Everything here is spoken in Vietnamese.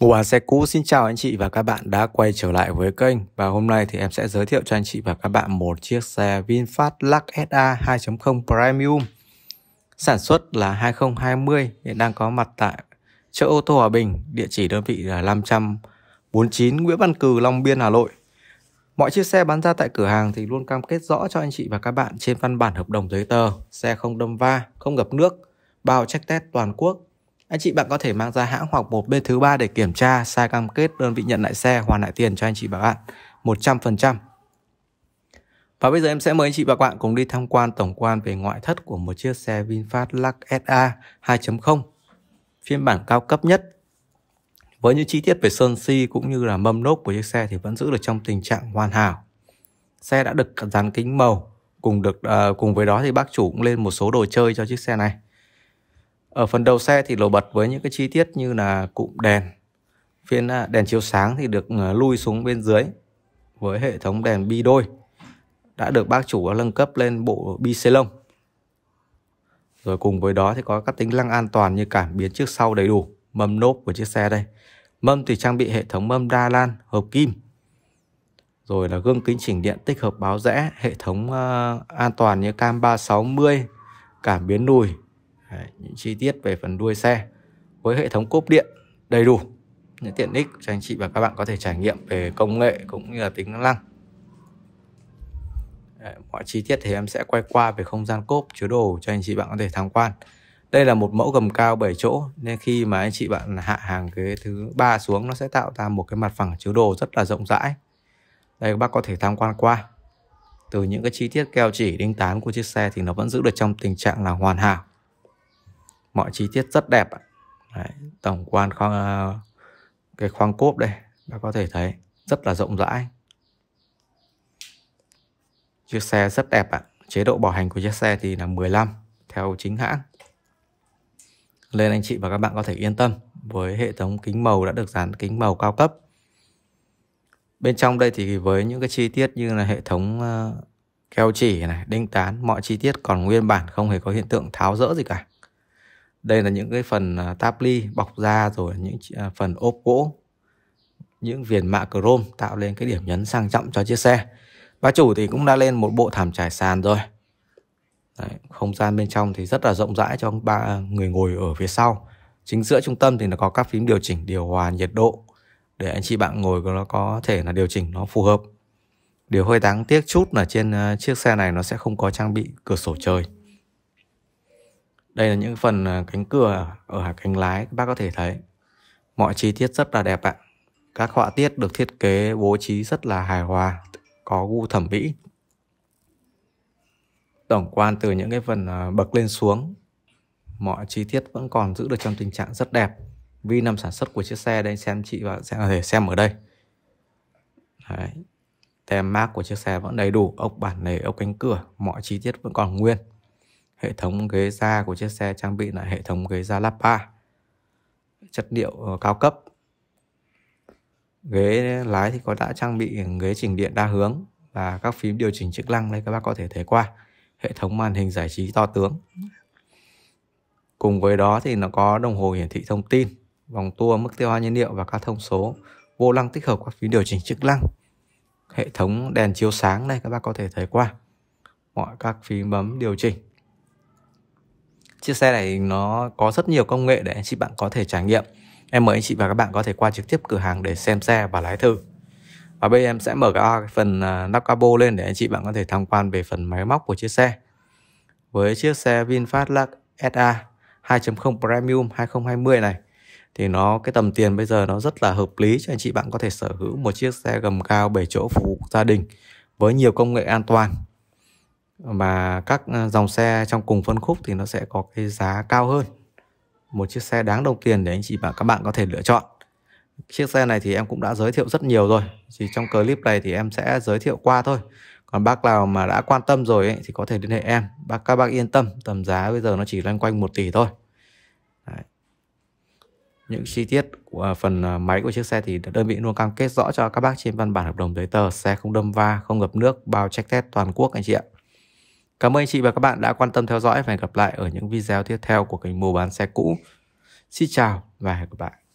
Ngô Xe Cũ xin chào anh chị và các bạn đã quay trở lại với kênh và hôm nay thì em sẽ giới thiệu cho anh chị và các bạn một chiếc xe VinFast Lux SA 2.0 Premium sản xuất là 2020 hiện đang có mặt tại chợ ô tô Hòa Bình địa chỉ đơn vị là 549 Nguyễn Văn Cừ Long Biên Hà Nội Mọi chiếc xe bán ra tại cửa hàng thì luôn cam kết rõ cho anh chị và các bạn trên văn bản hợp đồng giấy tờ xe không đâm va, không ngập nước bao check test toàn quốc anh chị bạn có thể mang ra hãng hoặc một bên thứ ba để kiểm tra, sai cam kết đơn vị nhận lại xe hoàn lại tiền cho anh chị và bạn 100%. Và bây giờ em sẽ mời anh chị và bạn cùng đi tham quan tổng quan về ngoại thất của một chiếc xe VinFast Lux SA 2.0 phiên bản cao cấp nhất. Với những chi tiết về sơn si cũng như là mâm lốp của chiếc xe thì vẫn giữ được trong tình trạng hoàn hảo. Xe đã được dán kính màu, cùng được uh, cùng với đó thì bác chủ cũng lên một số đồ chơi cho chiếc xe này ở phần đầu xe thì nổi bật với những cái chi tiết như là cụm đèn phiên à, đèn chiếu sáng thì được à, lui xuống bên dưới với hệ thống đèn bi đôi đã được bác chủ nâng cấp lên bộ bi xê lông rồi cùng với đó thì có các tính năng an toàn như cảm biến trước sau đầy đủ mâm nốp của chiếc xe đây mâm thì trang bị hệ thống mâm đa lan hợp kim rồi là gương kính chỉnh điện tích hợp báo rẽ hệ thống uh, an toàn như cam 360 cảm biến lùi Đấy, những chi tiết về phần đuôi xe với hệ thống cốp điện đầy đủ những tiện ích cho anh chị và các bạn có thể trải nghiệm về công nghệ cũng như là tính năng Đấy, mọi chi tiết thì em sẽ quay qua về không gian cốp chứa đồ cho anh chị bạn có thể tham quan đây là một mẫu gầm cao 7 chỗ nên khi mà anh chị bạn hạ hàng ghế thứ ba xuống nó sẽ tạo ra một cái mặt phẳng chứa đồ rất là rộng rãi đây các bác có thể tham quan qua từ những cái chi tiết keo chỉ đinh tán của chiếc xe thì nó vẫn giữ được trong tình trạng là hoàn hảo mọi chi tiết rất đẹp Đấy, tổng quan khoang ờ, cái khoang cốp đây bạn có thể thấy rất là rộng rãi chiếc xe rất đẹp ạ chế độ bảo hành của chiếc xe thì là 15 theo chính hãng nên anh chị và các bạn có thể yên tâm với hệ thống kính màu đã được dán kính màu cao cấp bên trong đây thì với những cái chi tiết như là hệ thống ờ, keo chỉ này đinh tán mọi chi tiết còn nguyên bản không hề có hiện tượng tháo rỡ gì cả đây là những cái phần à, táp ly bọc da rồi những à, phần ốp gỗ những viền mạ chrome tạo lên cái điểm nhấn sang trọng cho chiếc xe và chủ thì cũng đã lên một bộ thảm trải sàn rồi Đấy, không gian bên trong thì rất là rộng rãi cho ba người ngồi ở phía sau chính giữa trung tâm thì nó có các phím điều chỉnh điều hòa nhiệt độ để anh chị bạn ngồi nó có thể là điều chỉnh nó phù hợp điều hơi đáng tiếc chút là trên à, chiếc xe này nó sẽ không có trang bị cửa sổ trời đây là những phần à, cánh cửa ở cánh lái các bác có thể thấy mọi chi tiết rất là đẹp ạ các họa tiết được thiết kế bố trí rất là hài hòa có gu thẩm mỹ tổng quan từ những cái phần à, bậc lên xuống mọi chi tiết vẫn còn giữ được trong tình trạng rất đẹp vi năm sản xuất của chiếc xe đây xem chị và sẽ có thể xem ở đây Đấy. tem mác của chiếc xe vẫn đầy đủ ốc bản này ốc cánh cửa mọi chi tiết vẫn còn nguyên Hệ thống ghế da của chiếc xe trang bị là hệ thống ghế da Lapa. Chất liệu ờ, cao cấp. Ghế lái thì có đã trang bị ghế chỉnh điện đa hướng và các phím điều chỉnh chức năng đây các bác có thể thấy qua. Hệ thống màn hình giải trí to tướng. Cùng với đó thì nó có đồng hồ hiển thị thông tin, vòng tua, mức tiêu hao nhiên liệu và các thông số, vô lăng tích hợp các phím điều chỉnh chức năng. Hệ thống đèn chiếu sáng đây các bác có thể thấy qua. Mọi các phím bấm điều chỉnh chiếc xe này nó có rất nhiều công nghệ để anh chị bạn có thể trải nghiệm em mời anh chị và các bạn có thể qua trực tiếp cửa hàng để xem xe và lái thử và bây giờ em sẽ mở cái phần à, nắp cabo lên để anh chị bạn có thể tham quan về phần máy móc của chiếc xe với chiếc xe VinFast Lux SA 2.0 Premium 2020 này thì nó cái tầm tiền bây giờ nó rất là hợp lý cho anh chị bạn có thể sở hữu một chiếc xe gầm cao 7 chỗ phục vụ gia đình với nhiều công nghệ an toàn mà các ờ, dòng xe trong cùng phân khúc thì nó sẽ có cái giá cao hơn một chiếc xe đáng đồng tiền để anh chị và các bạn có thể lựa chọn chiếc xe này thì em cũng đã giới thiệu rất nhiều rồi thì trong clip này thì em sẽ giới thiệu qua thôi còn bác nào mà đã quan tâm rồi ấy, thì có thể liên hệ em bác các bác yên tâm tầm giá bây giờ nó chỉ loanh quanh 1 tỷ thôi Đấy. những chi tiết của phần ờ, máy của chiếc xe thì đơn vị luôn cam kết rõ cho các bác trên văn bản hợp đồng giấy tờ xe không đâm va không ngập nước bao check test toàn quốc anh chị ạ Cảm ơn anh chị và các bạn đã quan tâm theo dõi và hẹn gặp lại ở những video tiếp theo của kênh mua bán xe cũ. Xin chào và hẹn gặp lại.